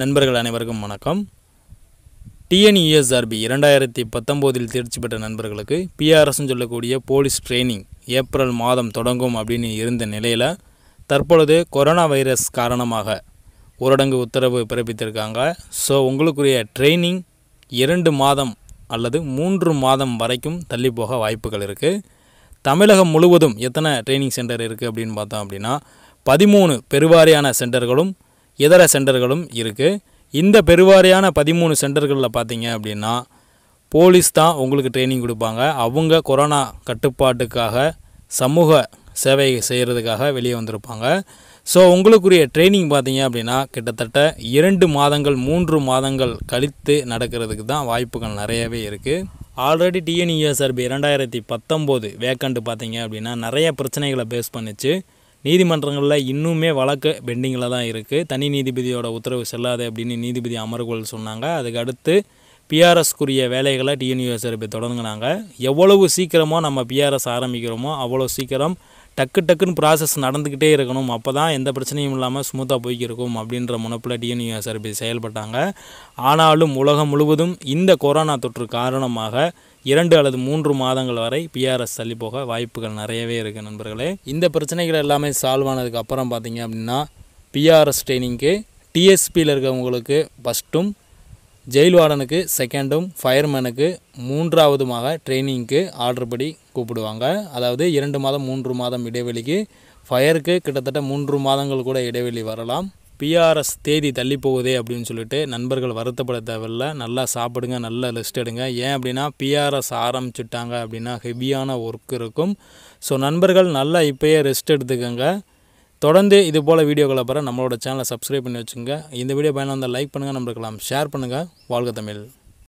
நண்பர்கள் அனைவருக்கும் வணக்கம் டிஎன்இஎஸ்ஆர்பி e இரண்டாயிரத்தி பத்தொம்போதில் தேர்ச்சி பெற்ற நண்பர்களுக்கு பிஆர்எஸ் சொல்லக்கூடிய போலீஸ் ட்ரைனிங் ஏப்ரல் மாதம் தொடங்கும் அப்படின்னு இருந்த நிலையில் தற்பொழுது கொரோனா வைரஸ் காரணமாக ஊரடங்கு உத்தரவு பிறப்பித்திருக்காங்க ஸோ உங்களுக்குரிய ட்ரைனிங் இரண்டு மாதம் அல்லது மூன்று மாதம் வரைக்கும் தள்ளி போக வாய்ப்புகள் இருக்குது தமிழகம் முழுவதும் எத்தனை ட்ரைனிங் சென்டர் இருக்குது அப்படின்னு பார்த்தோம் அப்படின்னா பதிமூணு பெருவாரியான சென்டர்களும் இதர சென்டர்களும் இருக்குது இந்த பெருவாரியான பதிமூணு சென்டர்களில் பார்த்தீங்க அப்படின்னா போலீஸ் தான் உங்களுக்கு ட்ரைனிங் கொடுப்பாங்க அவங்க கொரோனா கட்டுப்பாட்டுக்காக சமூக சேவை செய்கிறதுக்காக வெளியே வந்திருப்பாங்க ஸோ உங்களுக்குரிய ட்ரைனிங் பார்த்தீங்க அப்படின்னா கிட்டத்தட்ட இரண்டு மாதங்கள் மூன்று மாதங்கள் கழித்து நடக்கிறதுக்கு தான் வாய்ப்புகள் நிறையவே இருக்குது ஆல்ரெடி டிஎன்இஎஸ்ஆர்பி இரண்டாயிரத்தி பத்தொம்போது வேக்கண்ட் பார்த்தீங்க அப்படின்னா நிறைய பிரச்சனைகளை பேஸ் பண்ணிச்சு நீதிமன்றங்களில் இன்னுமே வழக்கு பெண்டிங்கில் தான் இருக்குது தனி நீதிபதியோட உத்தரவு செல்லாது அப்படின்னு நீதிபதி அமர்வுகள் சொன்னாங்க அதுக்கு அடுத்து பிஆர்எஸ்க்குரிய வேலைகளை டிஎன்யூஎஸ்ஆர்பி தொடங்கினாங்க எவ்வளவு சீக்கிரமாக நம்ம பிஆர்எஸ் ஆரம்பிக்கிறோமோ அவ்வளோ சீக்கிரம் டக்கு டக்குன்னு ப்ராசஸ் நடந்துக்கிட்டே இருக்கணும் அப்போ தான் எந்த பிரச்சனையும் இல்லாமல் ஸ்மூத்தாக போய்க்கிருக்கும் அப்படின்ற முனப்பில் டிஎன்யூஎஸ்ஆர்பி செயல்பட்டாங்க ஆனாலும் உலகம் முழுவதும் இந்த கொரோனா தொற்று காரணமாக இரண்டு அல்லது மூன்று மாதங்கள் வரை பிஆர்எஸ் தள்ளி போக வாய்ப்புகள் நிறையவே இருக்குது நண்பர்களே இந்த பிரச்சனைகள் எல்லாமே சால்வ் ஆனதுக்கு அப்புறம் பார்த்தீங்க அப்படின்னா பிஆர்எஸ் ட்ரைனிங்க்கு டிஎஸ்பியில் இருக்கிறவங்களுக்கு ஃபஸ்ட்டும் ஜெயில் வார்டனுக்கு செகண்டும் ஃபயர்மேனுக்கு மூன்றாவதுமாக ட்ரைனிங்க்கு ஆர்டர் படி கூப்பிடுவாங்க அதாவது இரண்டு மாதம் மூன்று மாதம் இடைவெளிக்கு ஃபயருக்கு கிட்டத்தட்ட மூன்று மாதங்கள் கூட இடைவெளி வரலாம் பிஆர்எஸ் தேதி தள்ளி போகுதே அப்படின்னு சொல்லிட்டு நண்பர்கள் வருத்தப்பட தேவையில்ல நல்லா சாப்பிடுங்க நல்லா ரெஸ்ட் எடுங்க ஏன் அப்படின்னா பிஆர்எஸ் ஆரம்பிச்சுட்டாங்க அப்படின்னா ஹெவியான ஒர்க் இருக்கும் ஸோ நண்பர்கள் நல்லா இப்போயே ரெஸ்ட் எடுத்துக்கோங்க தொடர்ந்து இது போல் வீடியோக்களை பெற நம்மளோட சேனலை சப்ஸ்கிரைப் பண்ணி வச்சுங்க இந்த வீடியோ பயணம் இருந்தால் லைக் பண்ணுங்கள் நம்மளுக்கெல்லாம் ஷேர் பண்ணுங்கள் வாழ்க தமிழ்